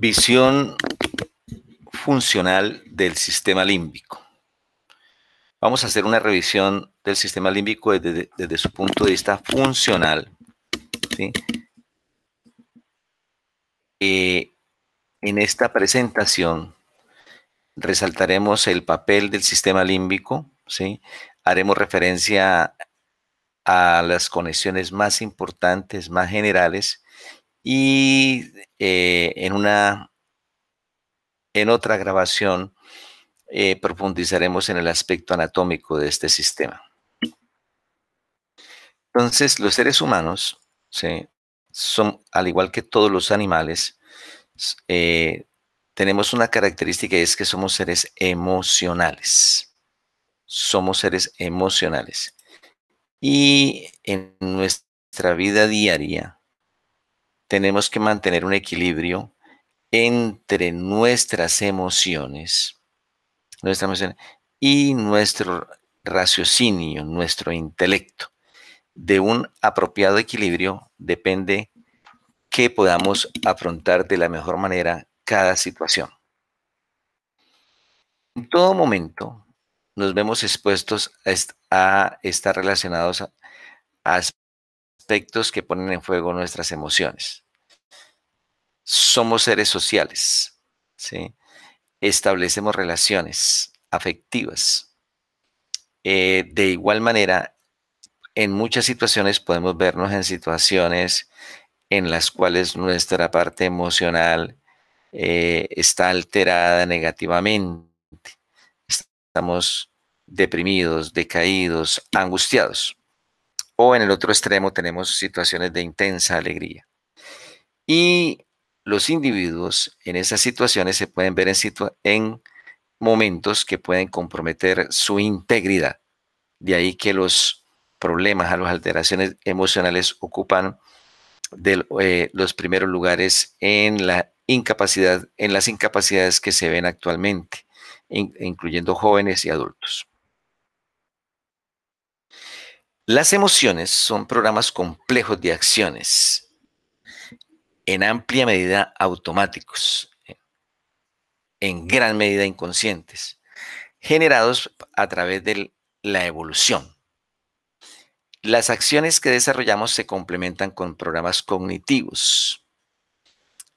Visión funcional del sistema límbico. Vamos a hacer una revisión del sistema límbico desde, su punto de vista funcional. Eh, en esta presentación resaltaremos el papel del sistema límbico, haremos referencia a las conexiones más importantes, más generales, y eh, en una, en otra grabación eh, profundizaremos en el aspecto anatómico de este sistema. Entonces, los seres humanos, Son, al igual que todos los animales, eh, tenemos una característica y es que somos seres emocionales. Somos seres emocionales. Y en nuestra vida diaria, tenemos que mantener un equilibrio entre nuestras emociones, y nuestro raciocinio, nuestro intelecto. De un apropiado equilibrio depende que podamos afrontar de la mejor manera cada situación. En todo momento nos vemos expuestos a, estar relacionados a, a que ponen en juego nuestras emociones. Somos seres sociales, establecemos relaciones afectivas. Eh, de igual manera, en muchas situaciones podemos vernos en situaciones en las cuales nuestra parte emocional eh, está alterada negativamente. Estamos deprimidos, decaídos, angustiados. O en el otro extremo tenemos situaciones de intensa alegría. Y los individuos en esas situaciones se pueden ver en, en momentos que pueden comprometer su integridad. De ahí que los problemas, a las alteraciones emocionales ocupan eh, los primeros lugares en la incapacidad, en las incapacidades que se ven actualmente, incluyendo jóvenes y adultos. Las emociones son programas complejos de acciones, en amplia medida automáticos, en gran medida inconscientes, generados a través de la evolución. Las acciones que desarrollamos se complementan con programas cognitivos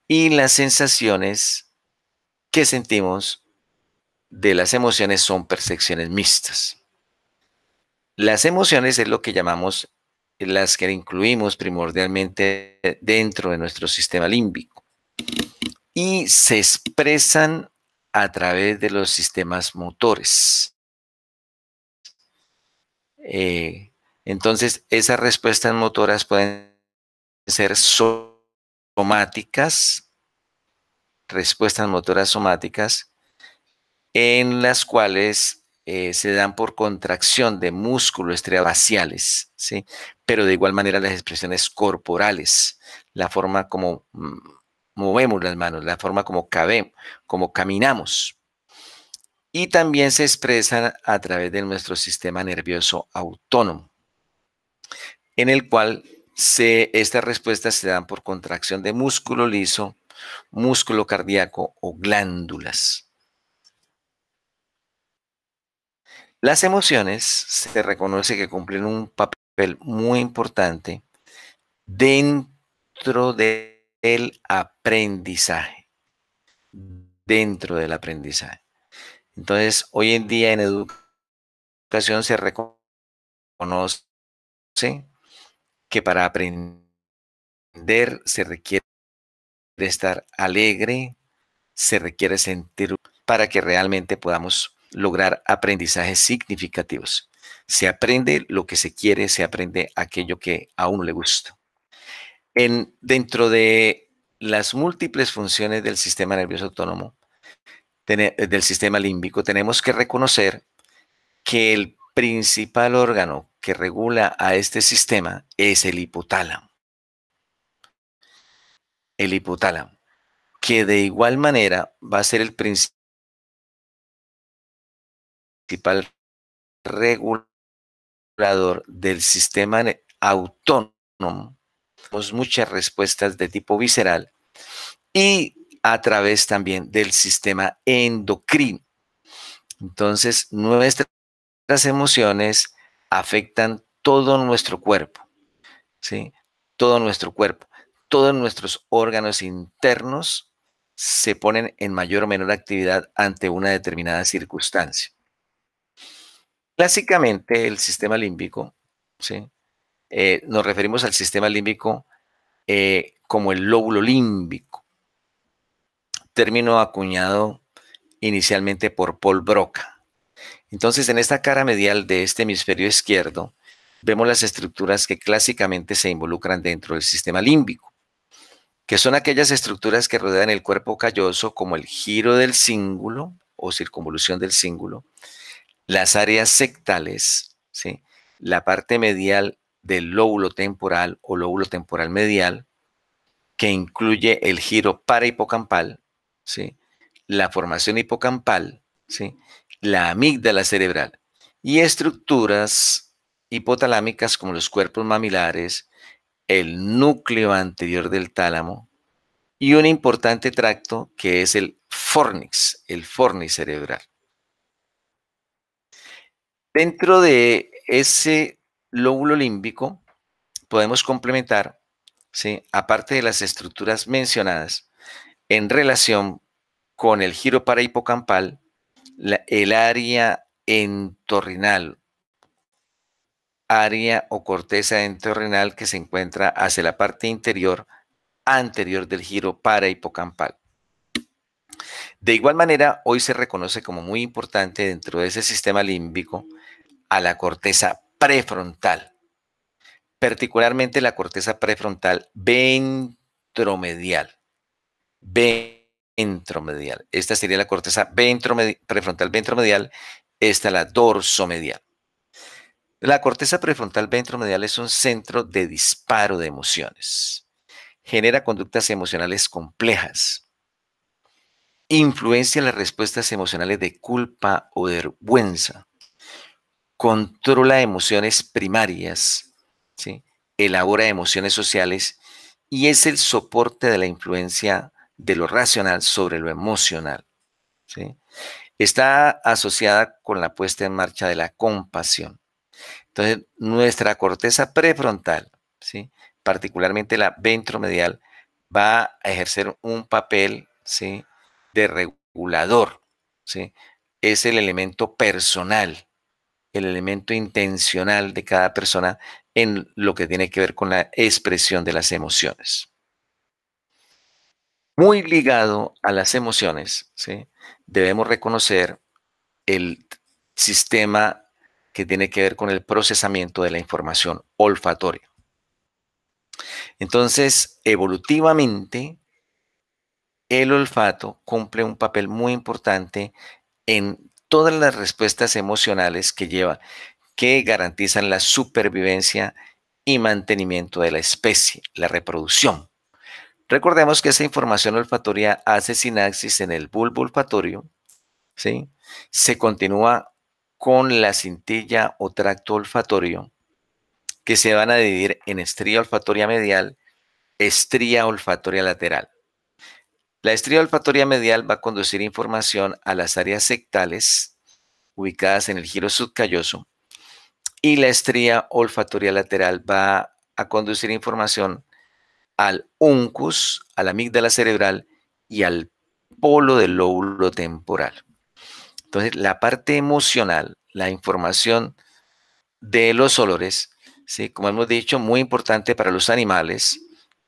y las sensaciones que sentimos de las emociones son percepciones mixtas. Las emociones es lo que llamamos eh, las que incluimos primordialmente eh, dentro de nuestro sistema límbico y se expresan a través de los sistemas motores. Eh, entonces, esas respuestas motoras pueden ser somáticas, respuestas motoras somáticas, en las cuales eh, se dan por contracción de músculos estriabaciales, ¿sí? pero de igual manera las expresiones corporales, la forma como mm, movemos las manos, la forma como como caminamos. Y también se expresan a través de nuestro sistema nervioso autónomo, en el cual estas respuestas se dan por contracción de músculo liso, músculo cardíaco o glándulas. Las emociones se reconoce que cumplen un papel muy importante dentro del aprendizaje. Dentro del aprendizaje. Entonces, hoy en día en educación se reconoce que para aprender se requiere estar alegre, se requiere sentir para que realmente podamos lograr aprendizajes significativos. Se aprende lo que se quiere, se aprende aquello que a uno le gusta. En, dentro de las múltiples funciones del sistema nervioso autónomo, del sistema límbico, tenemos que reconocer que el principal órgano que regula a este sistema es el hipotálamo. El hipotálamo, que de igual manera va a ser el principal principal regulador del sistema autónomo, pues muchas respuestas de tipo visceral y a través también del sistema endocrino. Entonces, nuestras emociones afectan todo nuestro cuerpo, ¿sí? Todo nuestro cuerpo, todos nuestros órganos internos se ponen en mayor o menor actividad ante una determinada circunstancia. Clásicamente, el sistema límbico, eh, nos referimos al sistema límbico eh, como el lóbulo límbico, término acuñado inicialmente por Paul Broca. Entonces, en esta cara medial de este hemisferio izquierdo, vemos las estructuras que clásicamente se involucran dentro del sistema límbico, que son aquellas estructuras que rodean el cuerpo calloso, como el giro del cíngulo o circunvolución del cíngulo, las áreas sectales, ¿sí? la parte medial del lóbulo temporal o lóbulo temporal medial, que incluye el giro para hipocampal, ¿sí? la formación hipocampal, ¿sí? la amígdala cerebral y estructuras hipotalámicas como los cuerpos mamilares, el núcleo anterior del tálamo y un importante tracto que es el fornix, el fornix cerebral. Dentro de ese lóbulo límbico podemos complementar, ¿sí? aparte de las estructuras mencionadas, en relación con el giro para hipocampal, el área entorrinal, área o corteza entorrinal que se encuentra hacia la parte interior anterior del giro para hipocampal. De igual manera, hoy se reconoce como muy importante dentro de ese sistema límbico a la corteza prefrontal, particularmente la corteza prefrontal ventromedial. Ventromedial. Esta sería la corteza prefrontal ventromedial, esta la dorsomedial. La corteza prefrontal ventromedial es un centro de disparo de emociones. Genera conductas emocionales complejas influencia las respuestas emocionales de culpa o de vergüenza, controla emociones primarias, ¿sí? elabora emociones sociales y es el soporte de la influencia de lo racional sobre lo emocional. Está asociada con la puesta en marcha de la compasión. Entonces, nuestra corteza prefrontal, ¿sí? particularmente la ventromedial, va a ejercer un papel ¿sí? de regulador, ¿sí? es el elemento personal, el elemento intencional de cada persona en lo que tiene que ver con la expresión de las emociones. Muy ligado a las emociones, ¿sí? debemos reconocer el sistema que tiene que ver con el procesamiento de la información olfatoria. Entonces, evolutivamente, el olfato cumple un papel muy importante en todas las respuestas emocionales que lleva, que garantizan la supervivencia y mantenimiento de la especie, la reproducción. Recordemos que esa información olfatoria hace sinapsis en el bulbo olfatorio, ¿sí? se continúa con la cintilla o tracto olfatorio, que se van a dividir en estría olfatoria medial, estría olfatoria lateral. La estría olfatoria medial va a conducir información a las áreas sectales ubicadas en el giro subcalloso y la estría olfatoria lateral va a conducir información al uncus, a la amígdala cerebral y al polo del lóbulo temporal. Entonces, la parte emocional, la información de los olores, ¿sí? como hemos dicho, muy importante para los animales,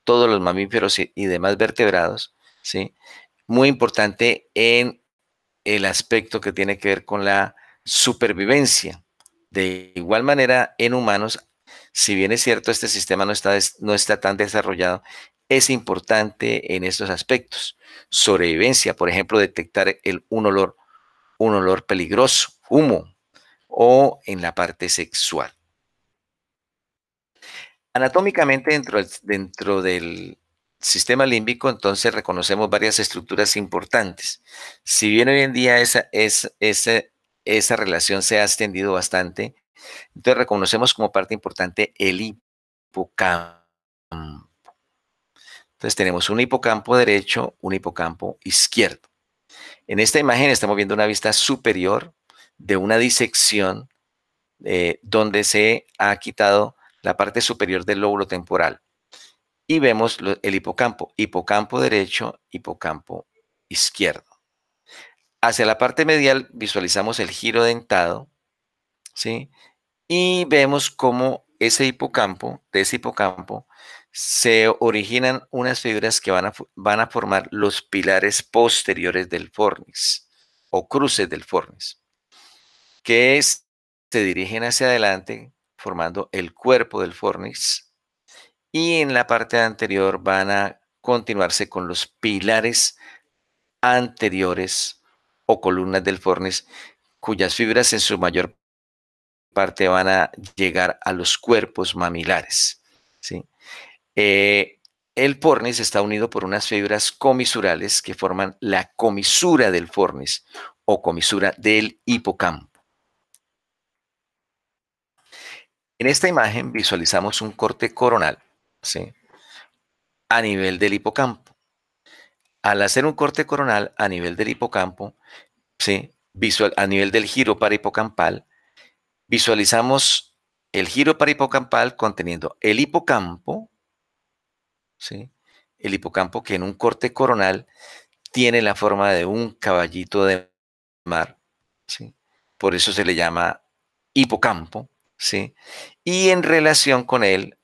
todos los mamíferos y demás vertebrados, ¿sí? Muy importante en el aspecto que tiene que ver con la supervivencia. De igual manera, en humanos, si bien es cierto, este sistema no está, no está tan desarrollado, es importante en estos aspectos. Sobrevivencia, por ejemplo, detectar el, un, olor, un olor peligroso, humo, o en la parte sexual. Anatómicamente, dentro, dentro del sistema límbico, entonces reconocemos varias estructuras importantes. Si bien hoy en día esa, relación se ha extendido bastante, entonces reconocemos como parte importante el hipocampo. Entonces tenemos un hipocampo derecho, un hipocampo izquierdo. En esta imagen estamos viendo una vista superior de una disección eh, donde se ha quitado la parte superior del lóbulo temporal. Y vemos el hipocampo, hipocampo derecho, hipocampo izquierdo. Hacia la parte medial visualizamos el giro dentado, ¿sí? Y vemos cómo ese hipocampo, de ese hipocampo, se originan unas fibras que van a, van a formar los pilares posteriores del fornix o cruces del fornix, que se dirigen hacia adelante formando el cuerpo del fornix y en la parte anterior van a continuarse con los pilares anteriores o columnas del fornis cuyas fibras en su mayor parte van a llegar a los cuerpos mamilares. ¿sí? Eh, el fornis está unido por unas fibras comisurales que forman la comisura del fornis o comisura del hipocampo. En esta imagen visualizamos un corte coronal a nivel del hipocampo. Al hacer un corte coronal a nivel del hipocampo, ¿sí? Visual, a nivel del giro para hipocampal, visualizamos el giro para hipocampal conteniendo el hipocampo, ¿sí? el hipocampo que en un corte coronal tiene la forma de un caballito de mar, por eso se le llama hipocampo, ¿sí? y en relación con él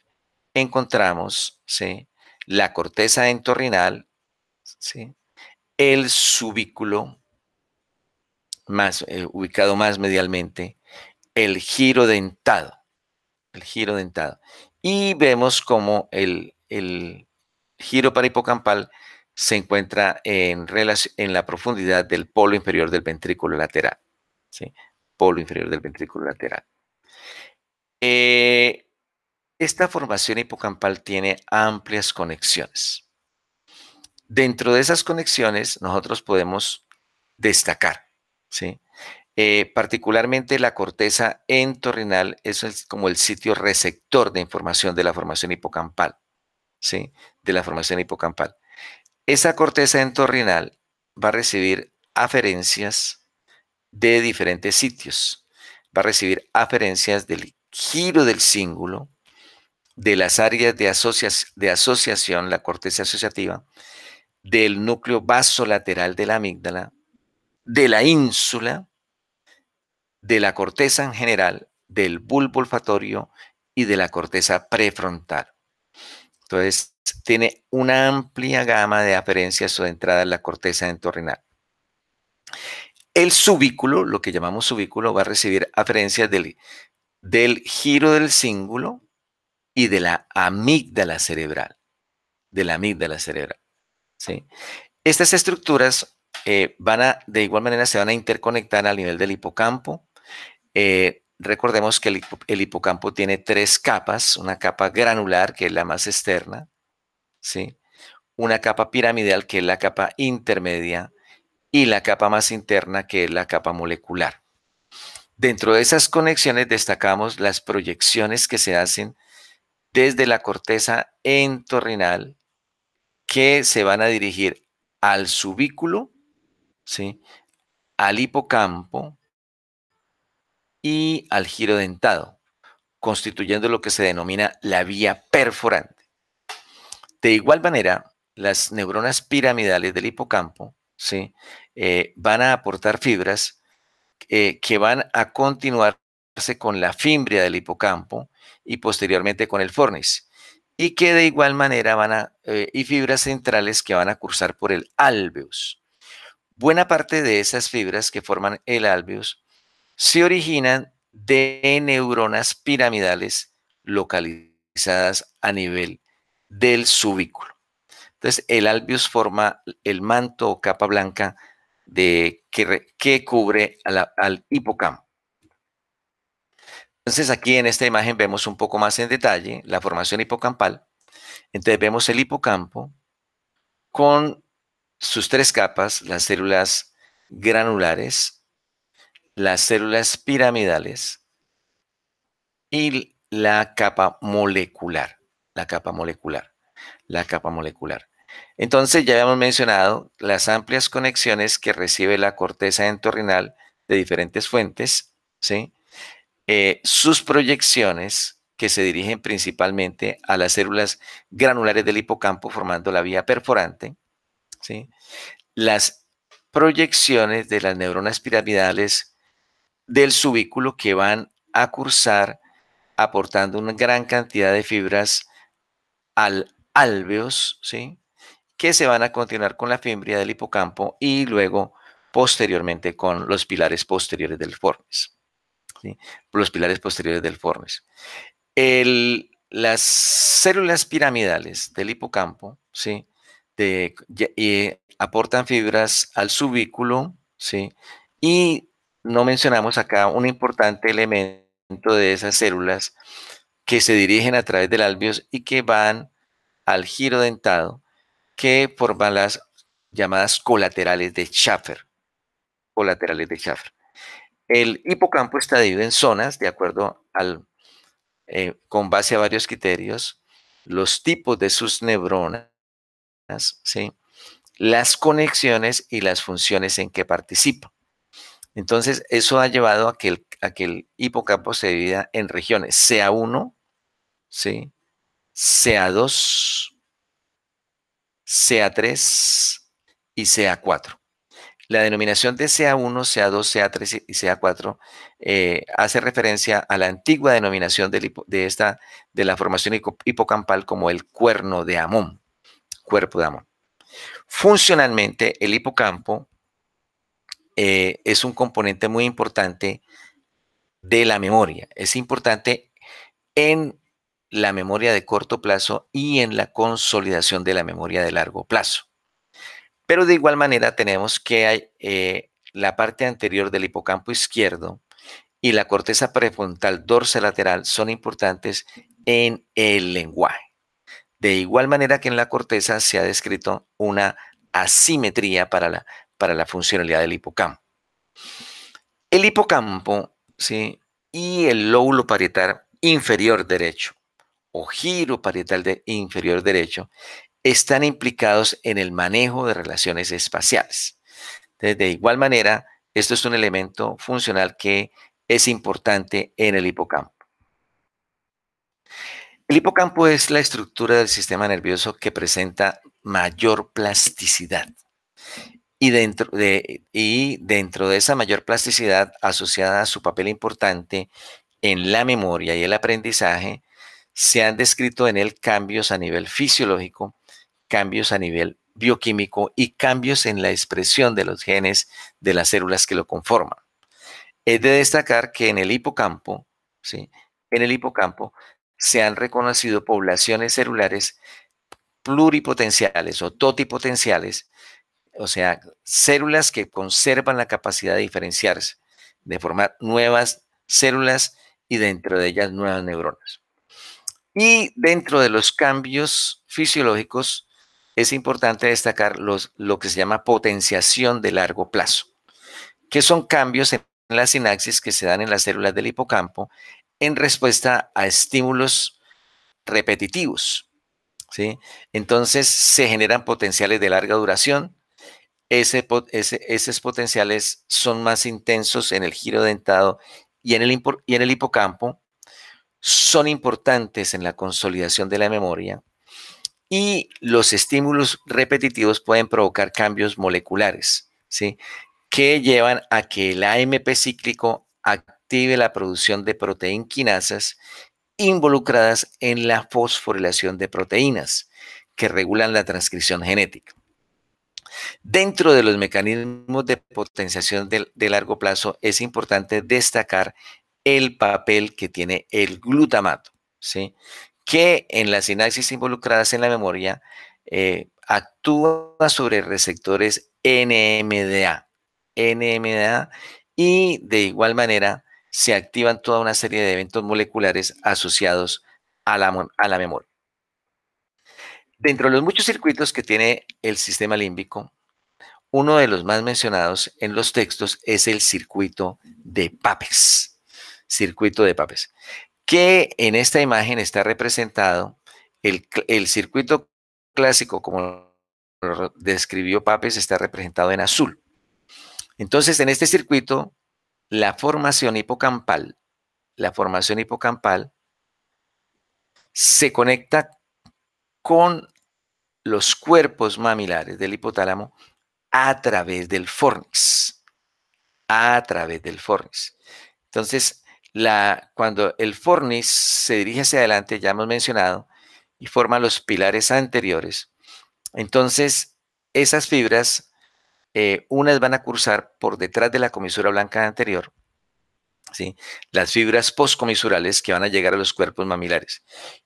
encontramos ¿sí? la corteza entorrinal, ¿sí? el subículo más, eh, ubicado más medialmente, el giro dentado, el giro dentado. Y vemos cómo el, el giro para hipocampal se encuentra en, en la profundidad del polo inferior del ventrículo lateral. ¿sí? Polo inferior del ventrículo lateral. Eh, esta formación hipocampal tiene amplias conexiones. Dentro de esas conexiones nosotros podemos destacar, ¿sí? Eh, particularmente la corteza entorrinal, eso es como el sitio receptor de información de la formación hipocampal, ¿sí? De la formación hipocampal. Esa corteza entorrinal va a recibir aferencias de diferentes sitios. Va a recibir aferencias del giro del cíngulo, de las áreas de, de asociación, la corteza asociativa, del núcleo vasolateral de la amígdala, de la ínsula, de la corteza en general, del bulbo olfatorio y de la corteza prefrontal. Entonces, tiene una amplia gama de aferencias o de entrada en la corteza entorrenal. El subículo, lo que llamamos subículo, va a recibir aferencias del, del giro del cíngulo, y de la amígdala cerebral. De la amígdala cerebral. ¿sí? Estas estructuras eh, van a, de igual manera, se van a interconectar a nivel del hipocampo. Eh, recordemos que el, el, hipocampo tiene tres capas, una capa granular, que es la más externa, ¿sí? una capa piramidal, que es la capa intermedia, y la capa más interna, que es la capa molecular. Dentro de esas conexiones destacamos las proyecciones que se hacen desde la corteza entorrinal que se van a dirigir al subículo, al hipocampo y al giro dentado, constituyendo lo que se denomina la vía perforante. De igual manera, las neuronas piramidales del hipocampo eh, van a aportar fibras eh, que van a continuar con la fimbria del hipocampo y posteriormente con el fornis. Y que de igual manera van a, eh, y fibras centrales que van a cursar por el alveus. Buena parte de esas fibras que forman el alveus se originan de neuronas piramidales localizadas a nivel del subículo. Entonces, el alveus forma el manto o capa blanca de, que, que cubre al hipocampo. Entonces aquí en esta imagen vemos un poco más en detalle la formación hipocampal. Entonces vemos el hipocampo con sus tres capas, las células granulares, las células piramidales y la capa molecular, la capa molecular, la capa molecular. Entonces ya habíamos mencionado las amplias conexiones que recibe la corteza entorrinal de diferentes fuentes, ¿sí? Eh, sus proyecciones que se dirigen principalmente a las células granulares del hipocampo formando la vía perforante, las proyecciones de las neuronas piramidales del subículo que van a cursar aportando una gran cantidad de fibras al alveos, que se van a continuar con la fimbria del hipocampo y luego posteriormente con los pilares posteriores del formes los pilares posteriores del formes. las células piramidales del hipocampo ¿sí? Eh, aportan fibras al subículo ¿sí? y no mencionamos acá un importante elemento de esas células que se dirigen a través del albios y que van al giro dentado que forman las llamadas colaterales de Schaffer. Colaterales de Schaffer. El hipocampo está dividido en zonas de acuerdo al, eh, con base a varios criterios, los tipos de sus neuronas, las conexiones y las funciones en que participa. Entonces, eso ha llevado a que el, hipocampo se divida en regiones, sea 1, ¿sí? sea 2, sea 3 y sea 4. La denominación de CA1, CA2, CA3 y CA4 eh, hace referencia a la antigua denominación de, esta, de la formación hipocampal como el cuerno de Amón, cuerpo de Amón. Funcionalmente, el hipocampo eh, es un componente muy importante de la memoria. Es importante en la memoria de corto plazo y en la consolidación de la memoria de largo plazo. Pero de igual manera tenemos que eh, la parte anterior del hipocampo izquierdo y la corteza prefrontal dorsolateral son importantes en el lenguaje. De igual manera que en la corteza se ha descrito una asimetría para la, para la funcionalidad del hipocampo. El hipocampo ¿sí? y el lóbulo parietal inferior derecho o giro parietal de inferior derecho están implicados en el manejo de relaciones espaciales. de igual manera, esto es un elemento funcional que es importante en el hipocampo. El hipocampo es la estructura del sistema nervioso que presenta mayor plasticidad. Y dentro, de, y dentro de esa mayor plasticidad asociada a su papel importante en la memoria y el aprendizaje, se han descrito en él cambios a nivel fisiológico cambios a nivel bioquímico y cambios en la expresión de los genes de las células que lo conforman. Es de destacar que en el hipocampo, ¿sí? en el hipocampo se han reconocido poblaciones celulares pluripotenciales o totipotenciales, o sea, células que conservan la capacidad de diferenciarse, de formar nuevas células y dentro de ellas nuevas neuronas. Y dentro de los cambios fisiológicos, es importante destacar lo que se llama potenciación de largo plazo, que son cambios en la sinapsis que se dan en las células del hipocampo en respuesta a estímulos repetitivos. Entonces se generan potenciales de larga duración. esos potenciales son más intensos en el giro dentado y en el hipocampo. Son importantes en la consolidación de la memoria y los estímulos repetitivos pueden provocar cambios moleculares, ¿sí? que llevan a que el AMP cíclico active la producción de proteínquinasas involucradas en la fosforilación de proteínas que regulan la transcripción genética. Dentro de los mecanismos de potenciación de, de largo plazo es importante destacar el papel que tiene el glutamato, ¿sí? que en las sinapsis involucradas en la memoria eh, actúa sobre receptores NMDA. NMDA y de igual manera se activan toda una serie de eventos moleculares asociados a la, a la memoria. Dentro de los muchos circuitos que tiene el sistema límbico, uno de los más mencionados en los textos es el circuito de Papes. Circuito de Papes que en esta imagen está representado el, circuito clásico, como lo describió Papes, está representado en azul. Entonces, en este circuito, la formación hipocampal, la formación hipocampal se conecta con los cuerpos mamilares del hipotálamo a través del fornix. A través del fornix. Entonces, cuando el fornis se dirige hacia adelante, ya hemos mencionado, y forma los pilares anteriores, entonces esas fibras, eh, unas van a cursar por detrás de la comisura blanca anterior, las fibras poscomisurales que van a llegar a los cuerpos mamilares,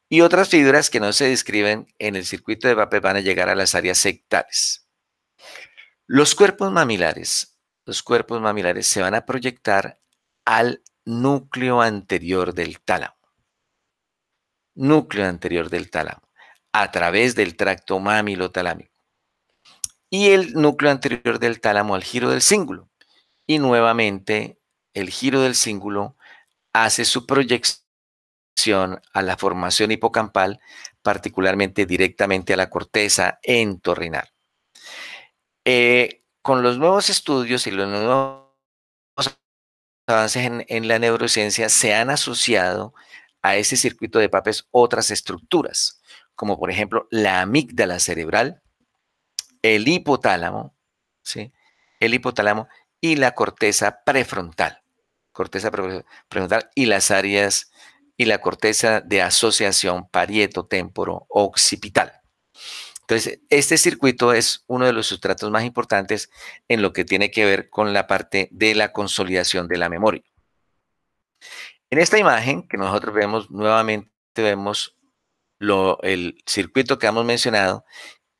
y otras fibras que no se describen en el circuito de Vape van a llegar a las áreas sectales. Los cuerpos mamilares, los cuerpos mamilares se van a proyectar al núcleo anterior del tálamo. Núcleo anterior del tálamo, a través del tracto mamilotalámico. Y el núcleo anterior del tálamo al giro del cíngulo. Y nuevamente el giro del cíngulo hace su proyección a la formación hipocampal, particularmente directamente a la corteza entorrinal. Eh, con los nuevos estudios y los nuevos avances en, la neurociencia se han asociado a ese circuito de papes otras estructuras, como por ejemplo la amígdala cerebral, el hipotálamo, ¿sí? el hipotálamo y la corteza prefrontal, corteza prefrontal y las áreas y la corteza de asociación parieto-temporo-occipital. Entonces, este circuito es uno de los sustratos más importantes en lo que tiene que ver con la parte de la consolidación de la memoria. En esta imagen que nosotros vemos nuevamente, vemos el circuito que hemos mencionado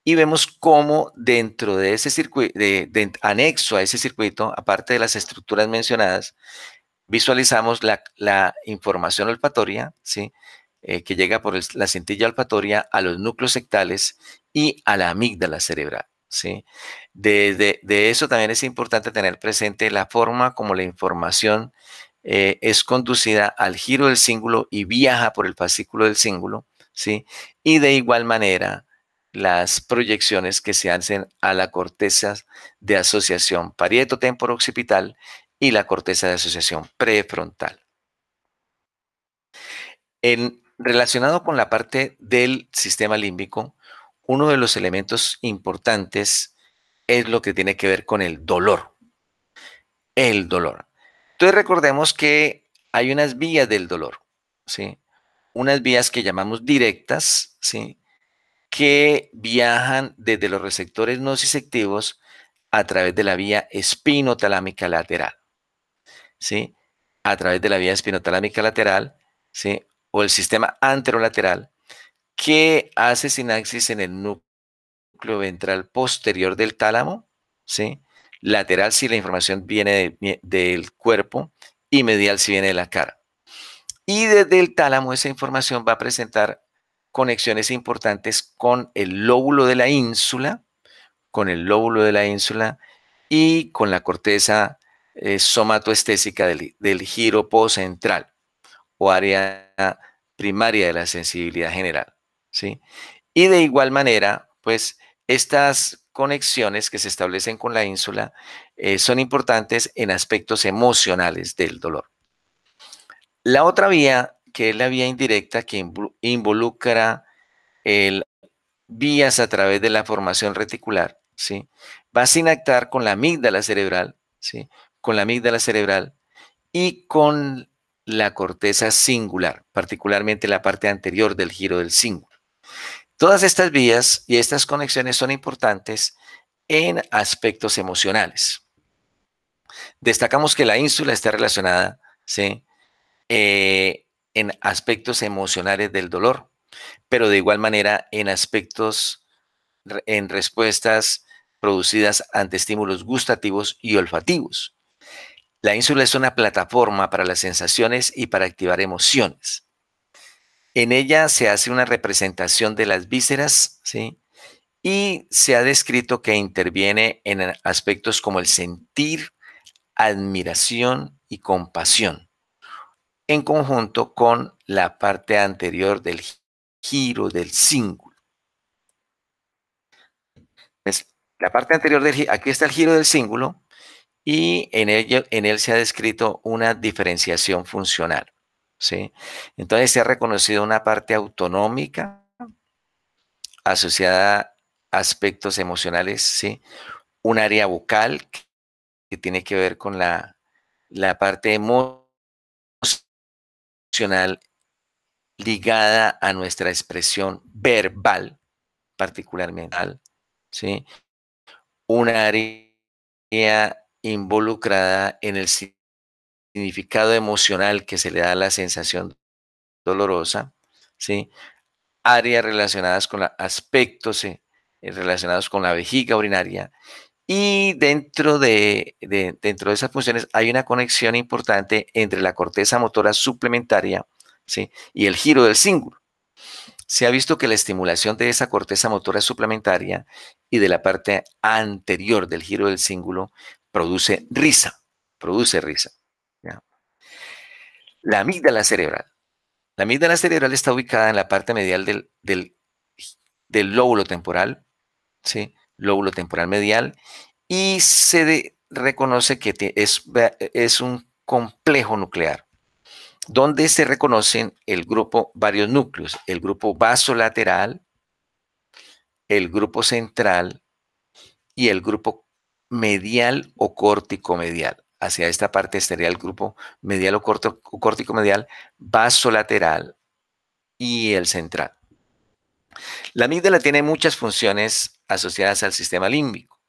y vemos cómo dentro de ese circuito, anexo a ese circuito, aparte de las estructuras mencionadas, visualizamos la, la información olfatoria, ¿sí? Eh, que llega por la cintilla olfatoria a los núcleos sectales y a la amígdala cerebral. ¿sí? De, eso también es importante tener presente la forma como la información eh, es conducida al giro del cíngulo y viaja por el fascículo del cíngulo, ¿sí? Y de igual manera, las proyecciones que se hacen a la corteza de asociación parieto occipital y la corteza de asociación prefrontal. En, relacionado con la parte del sistema límbico, uno de los elementos importantes es lo que tiene que ver con el dolor. El dolor. Entonces recordemos que hay unas vías del dolor, ¿sí? Unas vías que llamamos directas, ¿sí? Que viajan desde los receptores nociceptivos a través de la vía espinotalámica lateral, ¿sí? A través de la vía espinotalámica lateral, ¿sí? o el sistema anterolateral que hace sinapsis en el núcleo ventral posterior del tálamo, ¿sí? lateral si la información viene del cuerpo y medial si viene de la cara. Y desde el tálamo esa información va a presentar conexiones importantes con el lóbulo de la ínsula, con el lóbulo de la ínsula y con la corteza eh, somatoestésica del, giro poscentral o área primaria de la sensibilidad general. ¿sí? Y de igual manera, pues estas conexiones que se establecen con la ínsula eh, son importantes en aspectos emocionales del dolor. La otra vía, que es la vía indirecta que involucra el vías a través de la formación reticular, ¿sí? va a sinactar con la amígdala cerebral, ¿sí? con la amígdala cerebral y con la corteza singular, particularmente la parte anterior del giro del cingulo Todas estas vías y estas conexiones son importantes en aspectos emocionales. Destacamos que la ínsula está relacionada eh, en aspectos emocionales del dolor, pero de igual manera en aspectos, en respuestas producidas ante estímulos gustativos y olfativos. La ínsula es una plataforma para las sensaciones y para activar emociones. En ella se hace una representación de las vísceras, ¿sí? Y se ha descrito que interviene en aspectos como el sentir, admiración y compasión, en conjunto con la parte anterior del giro del cíngulo. la parte anterior del aquí está el giro del cíngulo, y en él, en él se ha descrito una diferenciación funcional. ¿sí? Entonces se ha reconocido una parte autonómica asociada a aspectos emocionales, ¿sí? un área vocal que tiene que ver con la, la parte emocional ligada a nuestra expresión verbal, particularmente, ¿sí? un área involucrada en el significado emocional que se le da a la sensación dolorosa, ¿sí? áreas relacionadas con la, aspectos eh, relacionados con la vejiga urinaria. Y dentro de, dentro de esas funciones hay una conexión importante entre la corteza motora suplementaria ¿sí? y el giro del cíngulo. Se ha visto que la estimulación de esa corteza motora suplementaria y de la parte anterior del giro del cíngulo produce risa, produce risa. La amígdala cerebral. La amígdala cerebral está ubicada en la parte medial del, del, lóbulo temporal, ¿sí? lóbulo temporal medial, y se reconoce que es, un complejo nuclear, donde se reconocen el grupo, varios núcleos, el grupo vasolateral, el grupo central y el grupo medial o córtico medial. Hacia esta parte estaría el grupo medial o, corto, córtico medial, lateral y el central. La amígdala tiene muchas funciones asociadas al sistema límbico.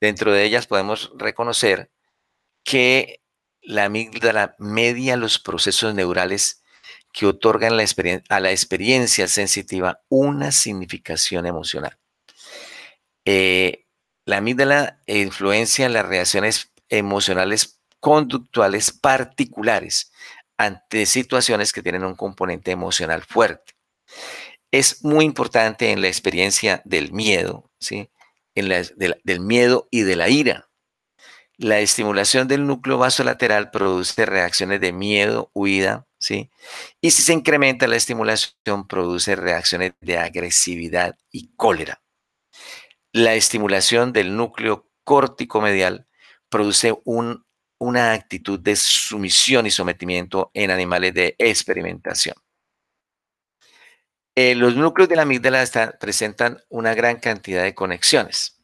Dentro de ellas podemos reconocer que la amígdala media los procesos neurales que otorgan a la experiencia sensitiva una significación emocional. Eh, la amígdala influencia en las reacciones emocionales conductuales particulares ante situaciones que tienen un componente emocional fuerte. Es muy importante en la experiencia del miedo, ¿sí? En del miedo y de la ira. La estimulación del núcleo vasolateral produce reacciones de miedo, huida, ¿sí? Y si se incrementa la estimulación, produce reacciones de agresividad y cólera la estimulación del núcleo córtico medial produce una actitud de sumisión y sometimiento en animales de experimentación. Eh, los núcleos de la amígdala presentan una gran cantidad de conexiones.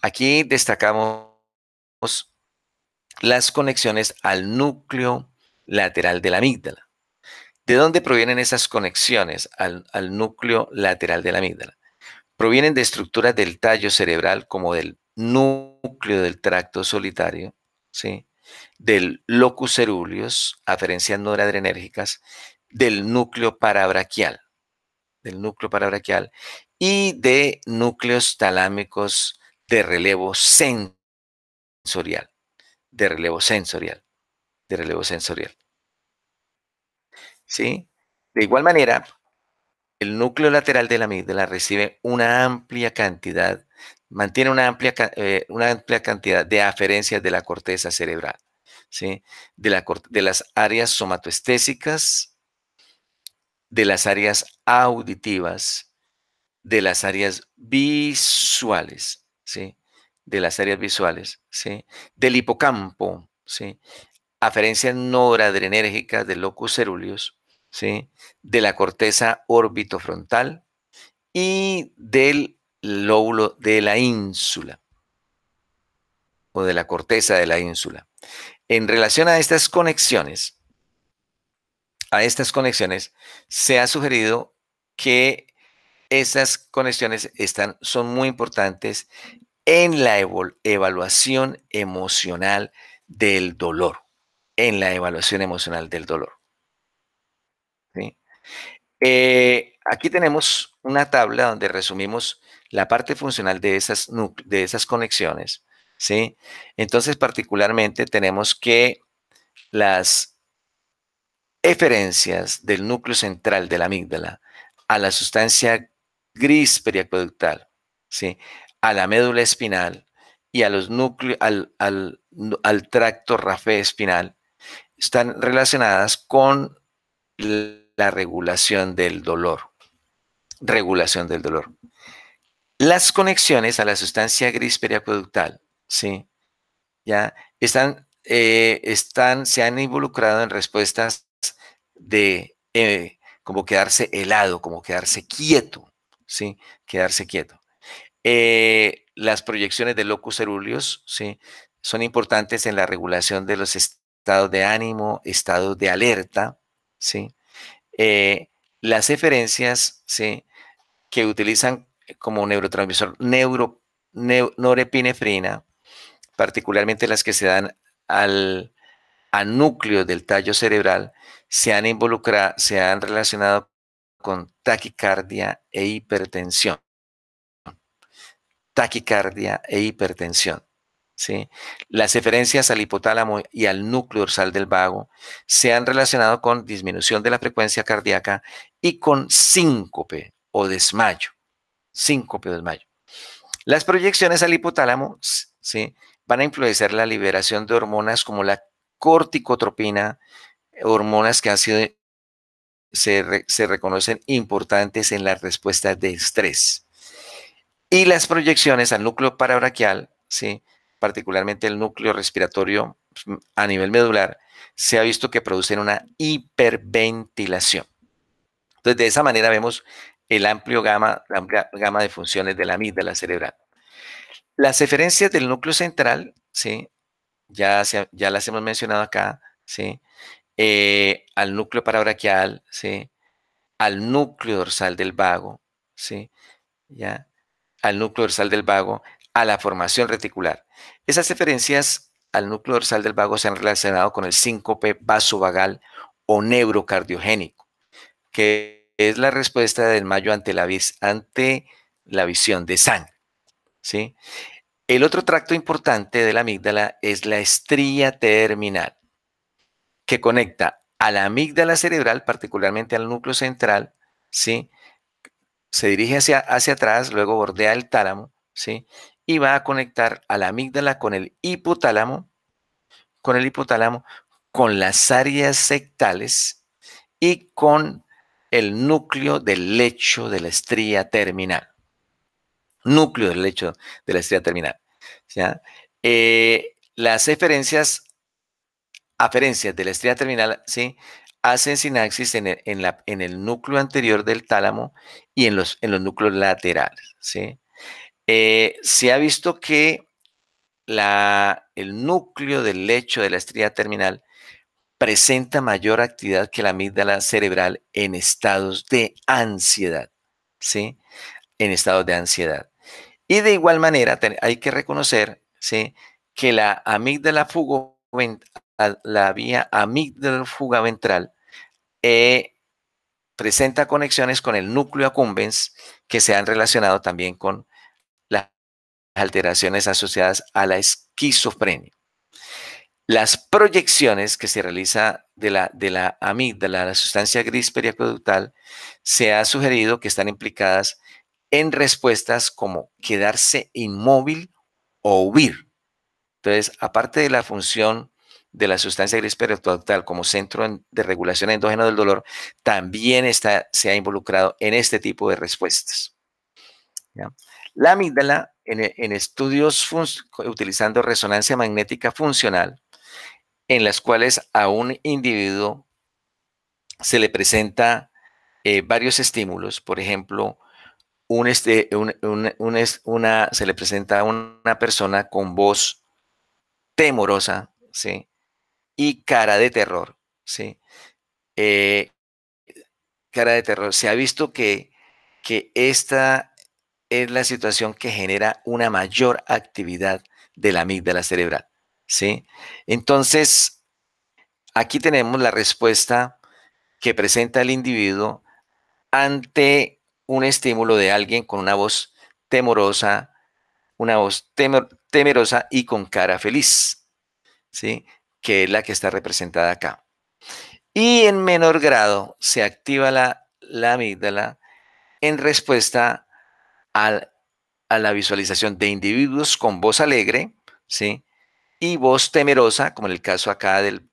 Aquí destacamos las conexiones al núcleo lateral de la amígdala. ¿De dónde provienen esas conexiones al núcleo lateral de la amígdala? Provienen de estructuras del tallo cerebral como del núcleo del tracto solitario, ¿sí? del locus ceruleus, aferencias noradrenérgicas, del núcleo parabraquial, del núcleo parabraquial y de núcleos talámicos de relevo sensorial, de relevo sensorial, de relevo sensorial. ¿Sí? De igual manera, el núcleo lateral de la amígdala recibe una amplia cantidad, mantiene una amplia, eh, una amplia cantidad de aferencias de la corteza cerebral, ¿sí? de, la, de las áreas somatoestésicas, de las áreas auditivas, de las áreas visuales, ¿sí? de las áreas visuales, ¿sí? del hipocampo, ¿sí? aferencias noradrenérgicas del locus ceruleus, de la corteza orbitofrontal y del lóbulo de la ínsula o de la corteza de la ínsula. En relación a estas conexiones, a estas conexiones, se ha sugerido que esas conexiones están, son muy importantes en la evaluación emocional del dolor, en la evaluación emocional del dolor. Eh, aquí tenemos una tabla donde resumimos la parte funcional de esas, de esas conexiones. ¿sí? Entonces, particularmente tenemos que las eferencias del núcleo central de la amígdala a la sustancia gris periacueductal, ¿sí? a la médula espinal y a los al, tracto rafe espinal, están relacionadas con la regulación del dolor. Regulación del dolor. Las conexiones a la sustancia gris periacueductal, ¿sí? Ya están, eh, están, se han involucrado en respuestas de eh, como quedarse helado, como quedarse quieto, ¿sí? Quedarse quieto. Eh, las proyecciones de locus ceruleus, ¿sí? Son importantes en la regulación de los estados de ánimo, estados de alerta, ¿sí? Eh, las referencias que utilizan como neurotransmisor norepinefrina, particularmente las que se dan al, a núcleo del tallo cerebral, se han involucrado, se han relacionado con taquicardia e hipertensión. Taquicardia e hipertensión. Las referencias al hipotálamo y al núcleo dorsal del vago se han relacionado con disminución de la frecuencia cardíaca y con síncope o desmayo. Síncope o desmayo. Las proyecciones al hipotálamo van a influenciar la liberación de hormonas como la corticotropina, hormonas que se, reconocen importantes en la respuesta de estrés. Y las proyecciones al núcleo parabraquial, ¿sí? particularmente el núcleo respiratorio pues, a nivel medular, se ha visto que producen una hiperventilación. Entonces, de esa manera vemos el amplio gama, la gama de funciones de la la cerebral. Las referencias del núcleo central, ¿sí? ya, ya las hemos mencionado acá, ¿sí? Eh, al núcleo parabraquial, ¿sí? al núcleo dorsal del vago, ¿sí? ¿Ya? al núcleo dorsal del vago, a la formación reticular. Esas referencias al núcleo dorsal del vago se han relacionado con el síncope vasovagal o neurocardiogénico, que es la respuesta del mayo ante la, visión de sangre. ¿sí? El otro tracto importante de la amígdala es la estría terminal, que conecta a la amígdala cerebral, particularmente al núcleo central, ¿sí? se dirige hacia, hacia atrás, luego bordea el tálamo, ¿sí? y va a conectar a la amígdala con el hipotálamo, con el hipotálamo, con las áreas sectales y con el núcleo del lecho de la estría terminal. Núcleo del lecho de la estría terminal. ¿ya? Eh, las aferencias de la estría terminal, ¿sí? hacen sinapsis en el, en el núcleo anterior del tálamo y en los, en los núcleos laterales. ¿sí? Eh, se ha visto que la, el núcleo del lecho de la estrella terminal presenta mayor actividad que la amígdala cerebral en estados de ansiedad, ¿sí? En estados de ansiedad. Y de igual manera, hay que reconocer, ¿sí? Que la amígdala la vía amígdala fuga ventral eh, presenta conexiones con el núcleo accumbens que se han relacionado también con alteraciones asociadas a la esquizofrenia. Las proyecciones que se realiza de la, de la amígdala, la sustancia gris periacueductal, se ha sugerido que están implicadas en respuestas como quedarse inmóvil o huir. Entonces, aparte de la función de la sustancia gris periacueductal como centro de regulación endógeno del dolor, también está, se ha involucrado en este tipo de respuestas. La amígdala eh, en, estudios utilizando resonancia magnética funcional, en las cuales a un individuo se le presenta eh, varios estímulos, por ejemplo, este, una, se le presenta a una persona con voz temorosa, ¿sí? Y cara de terror, ¿sí? Eh, cara de terror. Se ha visto que, que esta, es la situación que genera una mayor actividad de la amígdala cerebral. ¿sí? Entonces, aquí tenemos la respuesta que presenta el individuo ante un estímulo de alguien con una voz temorosa, una voz temerosa y con cara feliz, ¿sí? que es la que está representada acá. Y en menor grado se activa la, la amígdala en respuesta a la visualización de individuos con voz alegre, ¿sí? Y voz temerosa, como en el caso acá del,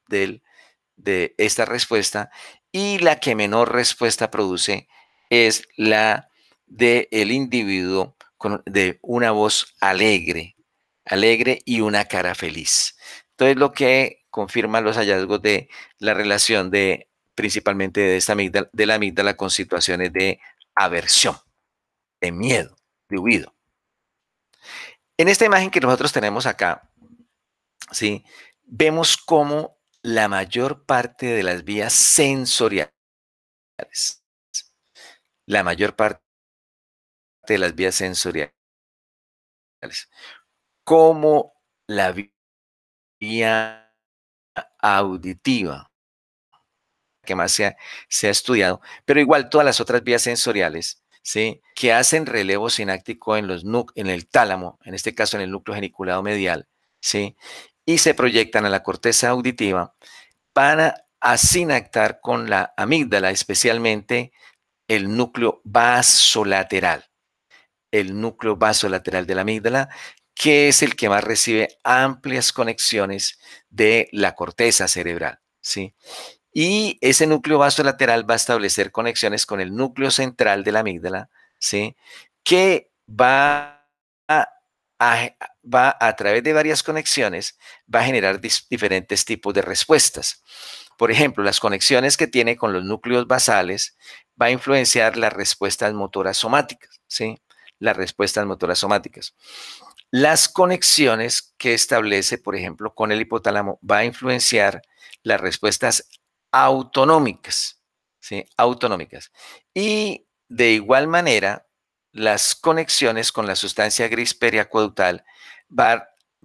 de esta respuesta, y la que menor respuesta produce es la del el individuo con, de una voz alegre, alegre y una cara feliz. Entonces, lo que confirman los hallazgos de la relación de principalmente de, esta de la amígdala con situaciones de aversión de miedo, de huido. En esta imagen que nosotros tenemos acá, ¿sí? vemos cómo la mayor parte de las vías sensoriales, la mayor parte de las vías sensoriales, como la vía auditiva, que más se ha estudiado, pero igual todas las otras vías sensoriales que hacen relevo sináctico en, los en el tálamo, en este caso en el núcleo geniculado medial, ¿sí? y se proyectan a la corteza auditiva para asinactar con la amígdala, especialmente el núcleo vasolateral, el núcleo vasolateral de la amígdala, que es el que más recibe amplias conexiones de la corteza cerebral, ¿sí? Y ese núcleo lateral va a establecer conexiones con el núcleo central de la amígdala, ¿sí? Que va a, va a través de varias conexiones, va a generar diferentes tipos de respuestas. Por ejemplo, las conexiones que tiene con los núcleos basales va a influenciar las respuestas motoras somáticas, ¿sí? Las respuestas motoras somáticas. Las conexiones que establece, por ejemplo, con el hipotálamo va a influenciar las respuestas autonómicas, ¿sí? Autonómicas. Y de igual manera, las conexiones con la sustancia gris va,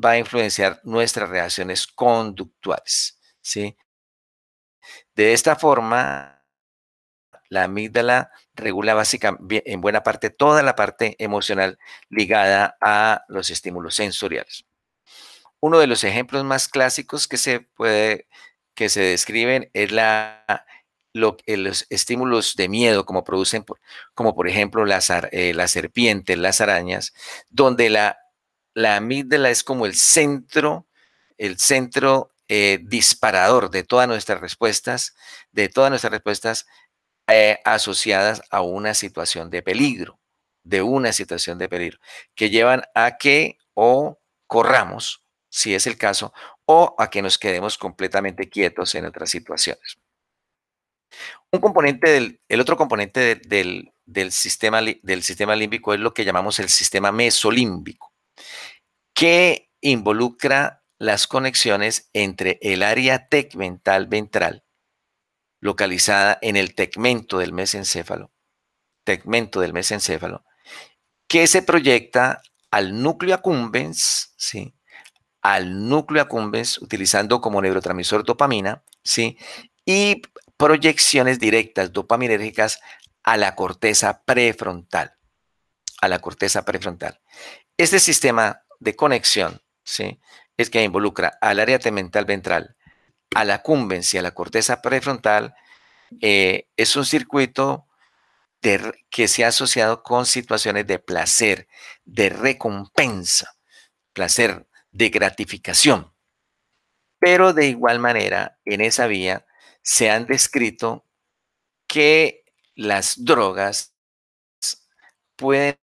va a influenciar nuestras reacciones conductuales, ¿sí? De esta forma, la amígdala regula básicamente, en buena parte, toda la parte emocional ligada a los estímulos sensoriales. Uno de los ejemplos más clásicos que se puede que se describen es la, eh, los estímulos de miedo como producen, como por ejemplo las, eh, las serpientes, las arañas, donde la, la amígdala es como el centro, el centro eh, disparador de todas nuestras respuestas, de todas nuestras respuestas asociadas a una situación de peligro, de una situación de peligro, que llevan a que o corramos, si es el caso, o a que nos quedemos completamente quietos en otras situaciones. Un componente del, el otro componente del, sistema, del sistema límbico es lo que llamamos el sistema mesolímbico, que involucra las conexiones entre el área tegmental ventral, localizada en el tegmento del mesencéfalo, tegmento del mesencéfalo, que se proyecta al núcleo accumbens, ¿sí? al núcleo accumbens utilizando como neurotransmisor dopamina, ¿sí? Y proyecciones directas dopaminérgicas a la corteza prefrontal, a la corteza prefrontal. Este sistema de conexión, ¿sí? Es que involucra al área temental ventral, a la y a la corteza prefrontal, eh, es un circuito que se ha asociado con situaciones de placer, de recompensa, placer, de gratificación. Pero de igual manera, en esa vía se han descrito que las drogas pueden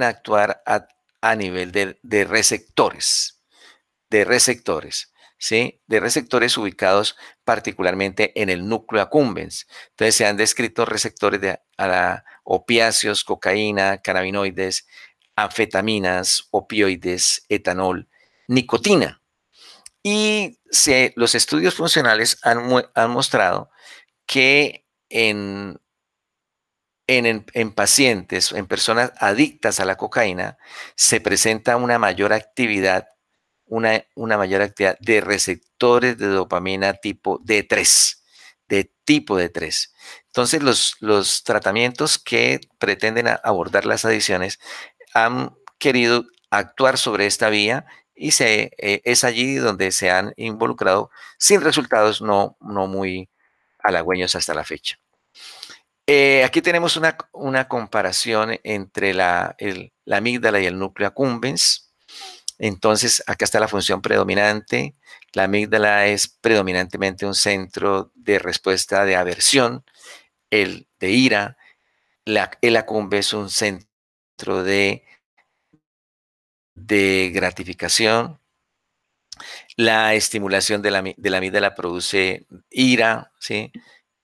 actuar a, nivel de, receptores, de receptores, ¿sí? De receptores ubicados particularmente en el núcleo accumbens. Entonces se han descrito receptores de opiáceos, cocaína, cannabinoides, anfetaminas, opioides, etanol, nicotina. Y los estudios funcionales han, mostrado que en, en, pacientes, en personas adictas a la cocaína, se presenta una mayor actividad, una, una mayor actividad de receptores de dopamina tipo D3 de tipo d 3. Entonces, los, tratamientos que pretenden abordar las adicciones han querido actuar sobre esta vía y se, eh, es allí donde se han involucrado sin resultados no, no muy halagüeños hasta la fecha. Eh, aquí tenemos una, comparación entre la, amígdala y el núcleo accumbens. Entonces, acá está la función predominante. La amígdala es predominantemente un centro de respuesta de aversión, el de ira. La, el accumbens es un centro de, gratificación. La estimulación de la, de la amígdala produce ira, ¿sí?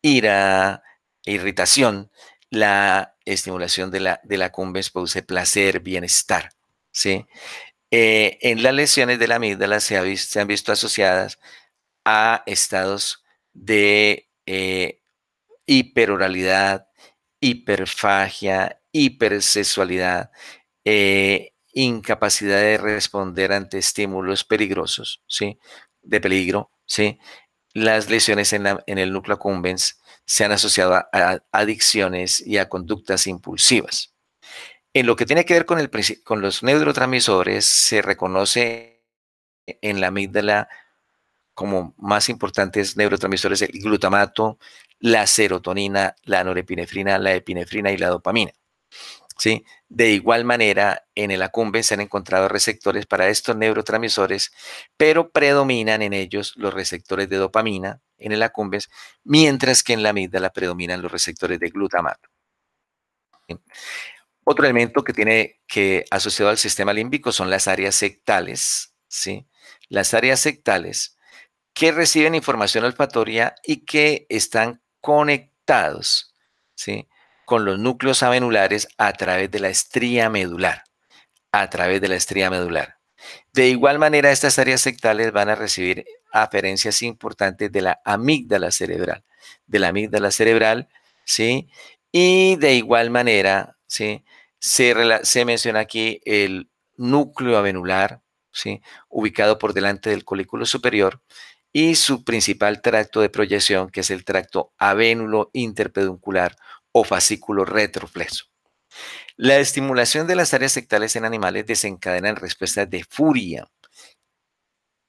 Ira, irritación. La estimulación de la, de la produce placer, bienestar, ¿sí? Eh, en las lesiones de la amígdala se, se han visto asociadas a estados de eh, hiperoralidad, hiperfagia, hipersexualidad, eh, incapacidad de responder ante estímulos peligrosos, ¿sí? De peligro, ¿sí? Las lesiones en, el núcleo cumbens se han asociado a, adicciones y a conductas impulsivas. En lo que tiene que ver con, con los neurotransmisores, se reconoce en la amígdala como más importantes neurotransmisores el glutamato, la serotonina, la norepinefrina, la epinefrina y la dopamina. De igual manera, en el acumbe se han encontrado receptores para estos neurotransmisores, pero predominan en ellos los receptores de dopamina en el acumbes, mientras que en la amígdala predominan los receptores de glutamato. Otro elemento que tiene que asociado al sistema límbico son las áreas sectales, ¿sí? Las áreas sectales que reciben información olfatoria y que están conectados, ¿sí? con los núcleos avenulares a través de la estría medular. A través de la estría medular. De igual manera, estas áreas sectales van a recibir aferencias importantes de la amígdala cerebral, de la amígdala cerebral, ¿sí? Y de igual manera, ¿sí? Se, se menciona aquí el núcleo avenular, ¿sí? Ubicado por delante del colículo superior y su principal tracto de proyección, que es el tracto avenulo interpeduncular o fascículo retroflexo. La estimulación de las áreas sectales en animales desencadena respuestas de furia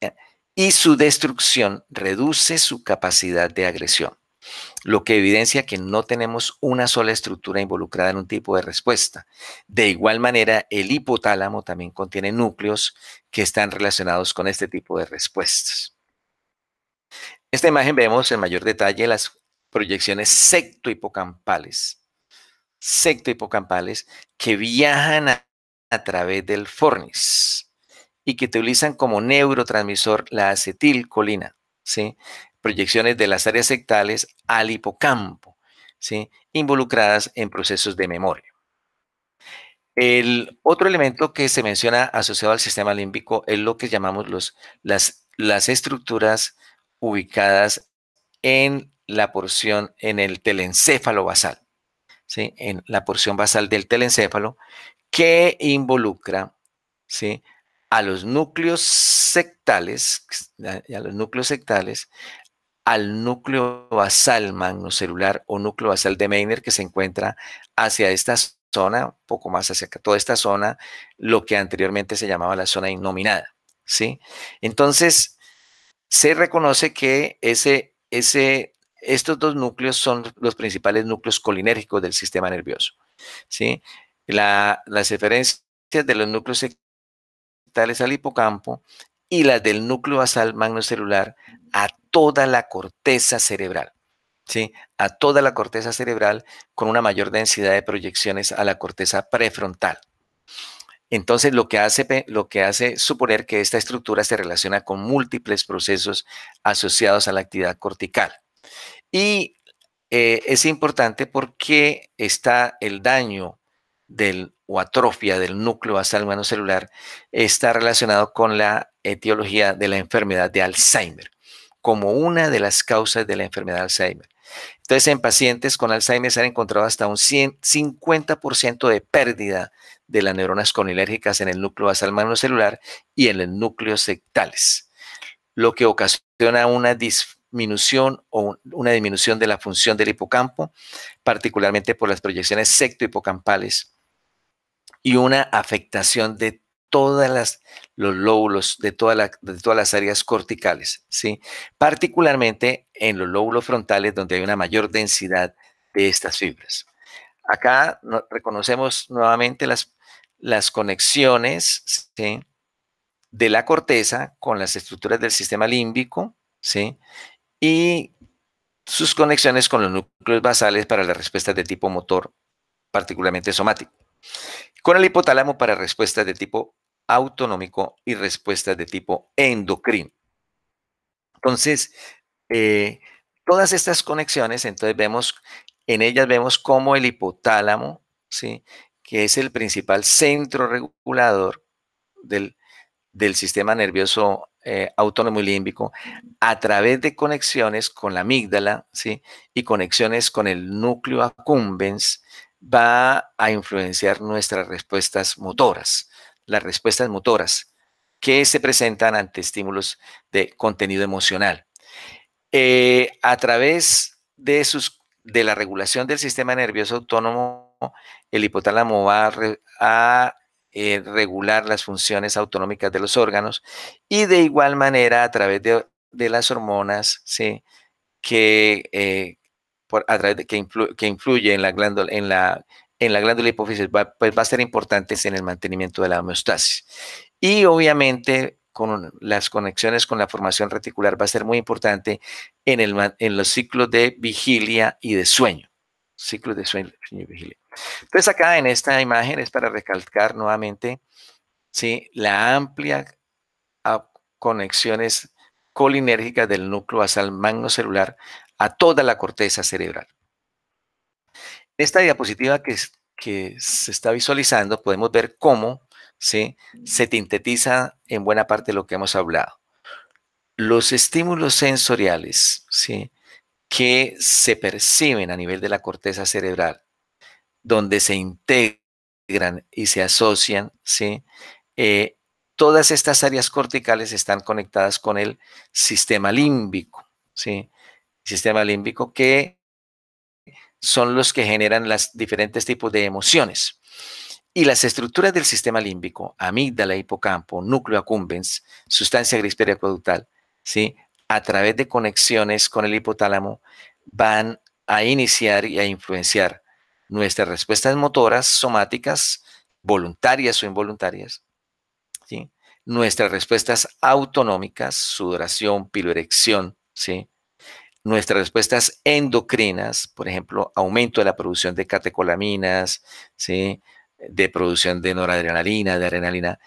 eh, y su destrucción reduce su capacidad de agresión, lo que evidencia que no tenemos una sola estructura involucrada en un tipo de respuesta. De igual manera, el hipotálamo también contiene núcleos que están relacionados con este tipo de respuestas. En esta imagen vemos en mayor detalle las proyecciones secto hipocampales que viajan a, través del fornis y que utilizan como neurotransmisor la acetilcolina, ¿sí? proyecciones de las áreas sectales al hipocampo, ¿sí? involucradas en procesos de memoria. El otro elemento que se menciona asociado al sistema límbico es lo que llamamos los, las, las estructuras ubicadas en la porción en el telencéfalo basal, ¿sí? en la porción basal del telencéfalo, que involucra ¿sí? a los núcleos sectales, a los núcleos sectales, al núcleo basal magnocelular o núcleo basal de Meiner que se encuentra hacia esta zona, poco más hacia toda esta zona, lo que anteriormente se llamaba la zona innominada, ¿sí? Entonces, se reconoce que ese, ese estos dos núcleos son los principales núcleos colinérgicos del sistema nervioso. ¿sí? las referencias de los núcleos sectales al hipocampo y las del núcleo basal magnocelular a toda la corteza cerebral. ¿sí? A toda la corteza cerebral con una mayor densidad de proyecciones a la corteza prefrontal. Entonces, lo que, hace, lo que hace suponer que esta estructura se relaciona con múltiples procesos asociados a la actividad cortical. Y eh, es importante porque está el daño del, o atrofia del núcleo basal humano celular, está relacionado con la etiología de la enfermedad de Alzheimer, como una de las causas de la enfermedad de Alzheimer. Entonces, en pacientes con Alzheimer se han encontrado hasta un 50% de pérdida de las neuronas conilérgicas en el núcleo basal celular y en los núcleos sectales, lo que ocasiona una disfunción o una disminución de la función del hipocampo, particularmente por las proyecciones sectohipocampales y una afectación de todos los lóbulos, de, todas las áreas corticales, ¿sí? particularmente en los lóbulos frontales donde hay una mayor densidad de estas fibras. Acá reconocemos nuevamente las, las conexiones de la corteza con las estructuras del sistema límbico ¿sí? y sus conexiones con los núcleos basales para las respuestas de tipo motor, particularmente somático, con el hipotálamo para respuestas de tipo autonómico y respuestas de tipo endocrino. Entonces, eh, todas estas conexiones, entonces vemos, en ellas vemos cómo el hipotálamo, ¿sí? que es el principal centro regulador del, del sistema nervioso eh, autónomo y límbico a través de conexiones con la amígdala ¿sí? y conexiones con el núcleo accumbens va a influenciar nuestras respuestas motoras, las respuestas motoras que se presentan ante estímulos de contenido emocional. Eh, a través de, sus, de la regulación del sistema nervioso autónomo, el hipotálamo va a eh, regular las funciones autonómicas de los órganos y de igual manera a través de, las hormonas, Que, eh, por, a través que, influye en la glándula, en la, en la glándula hipófisis, va, pues va a ser importante en el mantenimiento de la homeostasis. Y obviamente con las conexiones con la formación reticular va a ser muy importante en, el, en los ciclos de vigilia y de sueño. Ciclo de sueño, y vigilia. Entonces acá en esta imagen es para recalcar nuevamente ¿sí? la amplia conexiones colinérgicas del núcleo basal magnocelular a toda la corteza cerebral. Esta diapositiva que, que se está visualizando podemos ver cómo ¿sí? se sintetiza en buena parte lo que hemos hablado. Los estímulos sensoriales, ¿sí? que se perciben a nivel de la corteza cerebral, donde se integran y se asocian, ¿sí? Eh, todas estas áreas corticales están conectadas con el sistema límbico, ¿sí? Sistema límbico que son los que generan los diferentes tipos de emociones. Y las estructuras del sistema límbico, amígdala, hipocampo, núcleo accumbens, sustancia gris periacoductal, ¿sí? a través de conexiones con el hipotálamo van a iniciar y a influenciar nuestras respuestas motoras somáticas, voluntarias o involuntarias, nuestras respuestas autonómicas, sudoración, piloerección, ¿sí? nuestras respuestas endocrinas, por ejemplo, aumento de la producción de catecolaminas, de producción de noradrenalina, de adrenalina,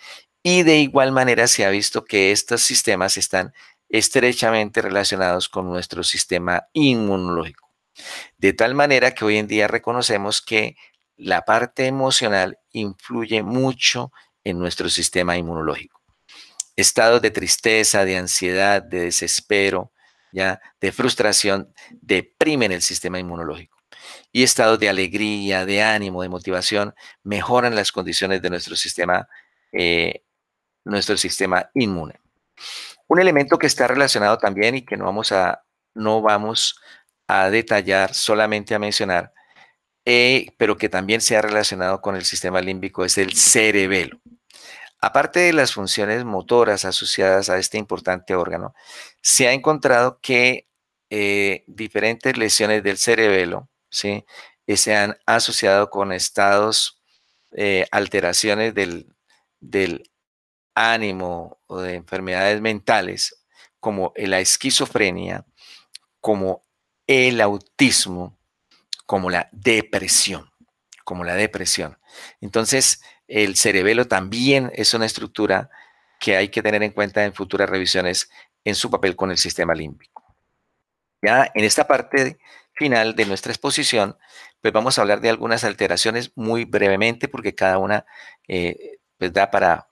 y de igual manera se ha visto que estos sistemas están estrechamente relacionados con nuestro sistema inmunológico. De tal manera que hoy en día reconocemos que la parte emocional influye mucho en nuestro sistema inmunológico. Estados de tristeza, de ansiedad, de desespero, ya de frustración deprimen el sistema inmunológico. Y estados de alegría, de ánimo, de motivación mejoran las condiciones de nuestro sistema, eh, nuestro sistema inmune. Un elemento que está relacionado también y que no vamos a, no vamos a detallar, solamente a mencionar, eh, pero que también se ha relacionado con el sistema límbico, es el cerebelo. Aparte de las funciones motoras asociadas a este importante órgano, se ha encontrado que eh, diferentes lesiones del cerebelo ¿sí? se han asociado con estados, eh, alteraciones del, del ánimo o de enfermedades mentales como la esquizofrenia, como el autismo, como la depresión, como la depresión. Entonces, el cerebelo también es una estructura que hay que tener en cuenta en futuras revisiones en su papel con el sistema límbico. Ya en esta parte final de nuestra exposición, pues vamos a hablar de algunas alteraciones muy brevemente porque cada una eh, pues da para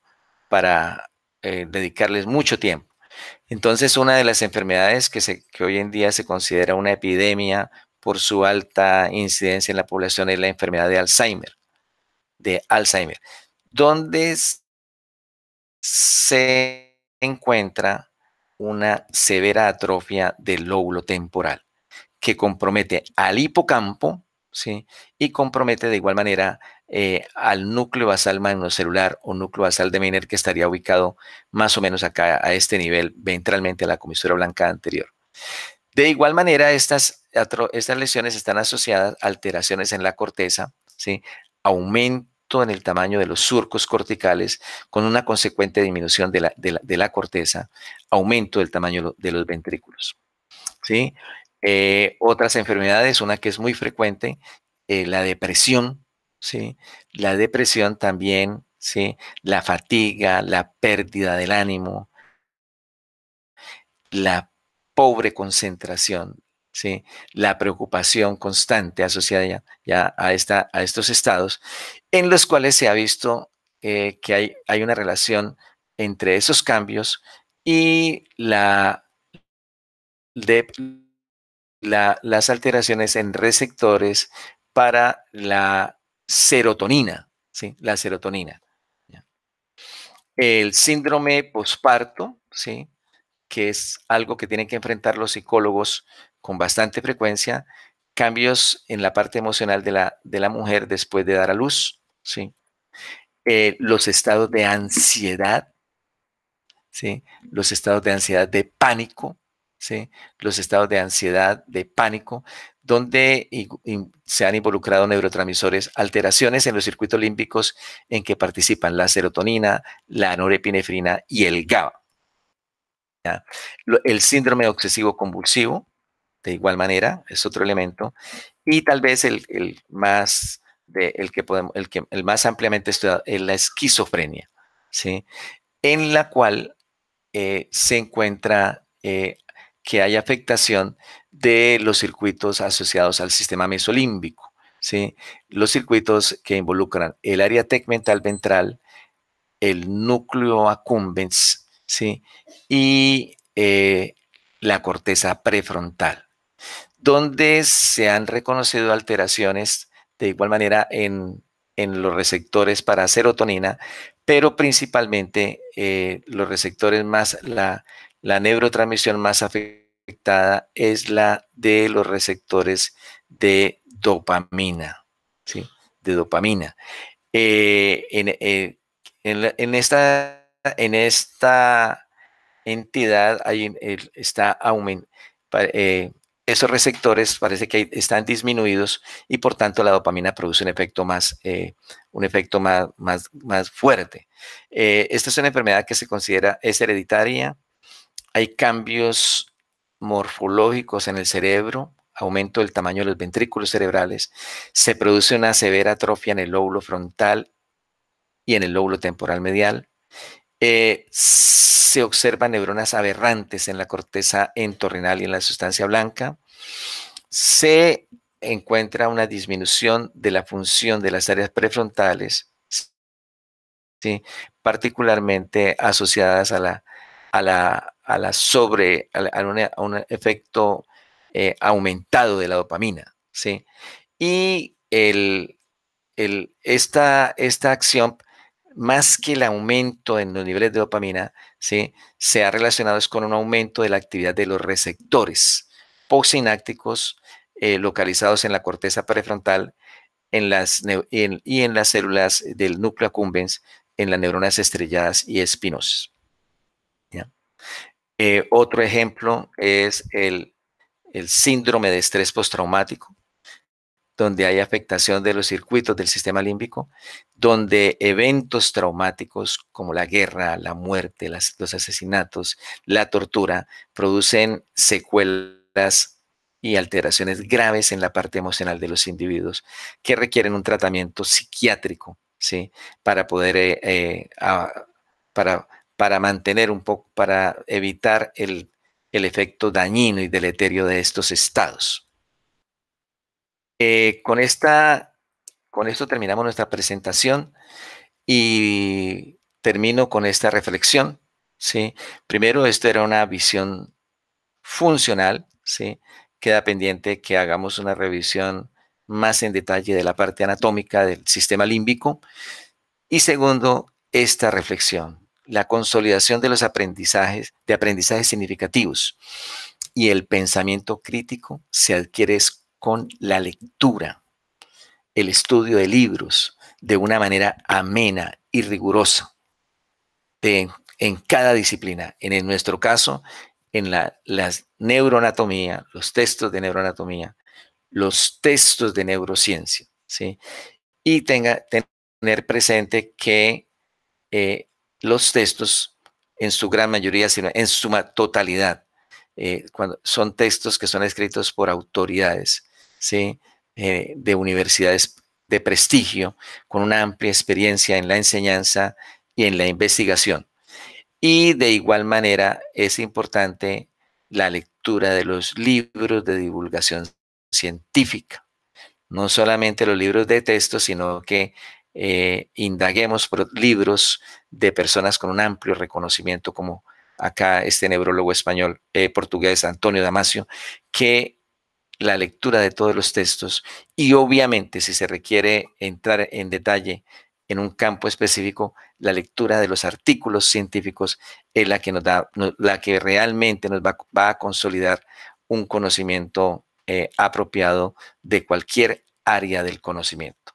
para eh, dedicarles mucho tiempo. Entonces, una de las enfermedades que, que hoy en día se considera una epidemia por su alta incidencia en la población es la enfermedad de Alzheimer, de Alzheimer, donde se encuentra una severa atrofia del lóbulo temporal que compromete al hipocampo, ¿sí? Y compromete de igual manera eh, al núcleo basal magnocelular o núcleo basal de Miner que estaría ubicado más o menos acá a este nivel ventralmente a la comisura blanca anterior. De igual manera, estas, estas lesiones están asociadas a alteraciones en la corteza, ¿sí? aumento en el tamaño de los surcos corticales con una consecuente disminución de la, corteza, aumento del tamaño de los ventrículos. ¿sí? Eh, otras enfermedades, una que es muy frecuente, eh, la depresión ¿sí? La depresión también, ¿sí? La fatiga, la pérdida del ánimo, la pobre concentración, ¿sí? La preocupación constante asociada ya, a, esta, a estos estados, en los cuales se ha visto eh, que hay, una relación entre esos cambios y la, la, las alteraciones en receptores para la serotonina, ¿sí? La serotonina. El síndrome posparto, ¿sí? Que es algo que tienen que enfrentar los psicólogos con bastante frecuencia, cambios en la parte emocional de la, de la mujer después de dar a luz, ¿sí? Eh, los estados de ansiedad, ¿sí? Los estados de ansiedad de pánico, ¿sí? Los estados de ansiedad, de pánico, donde se han involucrado neurotransmisores, alteraciones en los circuitos límbicos en que participan la serotonina, la norepinefrina y el GABA. El síndrome obsesivo convulsivo, de igual manera, es otro elemento. Y tal vez el, más, el, que podemos, el, que, el más ampliamente estudiado es la esquizofrenia, ¿sí? en la cual eh, se encuentra eh, que hay afectación de los circuitos asociados al sistema mesolímbico, los circuitos que involucran el área tegmental ventral, el núcleo accumbens ¿sí? y eh, la corteza prefrontal, donde se han reconocido alteraciones de igual manera en, los receptores para serotonina, pero principalmente eh, los receptores más, la, la neurotransmisión más afectada es la de los receptores de dopamina, ¿sí? De dopamina. Eh, eh, en, esta, en esta entidad hay, está aumentando. Eh, esos receptores parece que están disminuidos y por tanto la dopamina produce un efecto más, un efecto más, más, más fuerte. esta es una enfermedad que se considera es hereditaria. Hay cambios morfológicos en el cerebro, aumento del tamaño de los ventrículos cerebrales, se produce una severa atrofia en el lóbulo frontal y en el lóbulo temporal medial. Eh, se observan neuronas aberrantes en la corteza entorrinal y en la sustancia blanca. Se encuentra una disminución de la función de las áreas prefrontales, particularmente asociadas a la a la, sobre, un, efecto eh, aumentado de la dopamina, ¿sí? Y esta, esta acción, más que el aumento en los niveles de dopamina, se ha relacionado es con un aumento de la actividad de los receptores postsinápticos eh, localizados en la corteza prefrontal en las y en las células del núcleo accumbens, en las neuronas estrelladas y espinosas. Eh, otro ejemplo es el, síndrome de estrés postraumático, donde hay afectación de los circuitos del sistema límbico, donde eventos traumáticos como la guerra, la muerte, los asesinatos, la tortura, producen secuelas y alteraciones graves en la parte emocional de los individuos que requieren un tratamiento psiquiátrico, ¿sí? Para poder, eh, eh, para para mantener un poco, para evitar el, efecto dañino y deleterio de estos estados. Eh, con, con esto terminamos nuestra presentación y termino con esta reflexión. ¿sí? Primero, esto era una visión funcional. ¿sí? Queda pendiente que hagamos una revisión más en detalle de la parte anatómica del sistema límbico. Y segundo, esta reflexión la consolidación de los aprendizajes, de aprendizajes significativos. Y el pensamiento crítico se adquiere con la lectura, el estudio de libros, de una manera amena y rigurosa, en cada disciplina. En, nuestro caso, en la neuroanatomía, los textos de neuroanatomía, los textos de neurociencia, ¿sí? Y tenga, tener presente que eh, los textos, en su gran mayoría, sino en su totalidad, eh, cuando son textos que son escritos por autoridades eh, de universidades de prestigio, con una amplia experiencia en la enseñanza y en la investigación. Y de igual manera es importante la lectura de los libros de divulgación científica. No solamente los libros de texto, sino que eh, indaguemos por libros de personas con un amplio reconocimiento, como acá este neurólogo español eh, portugués Antonio Damasio, que la lectura de todos los textos y obviamente si se requiere entrar en detalle en un campo específico, la lectura de los artículos científicos es la que nos da, la que realmente nos va, a consolidar un conocimiento eh, apropiado de cualquier área del conocimiento.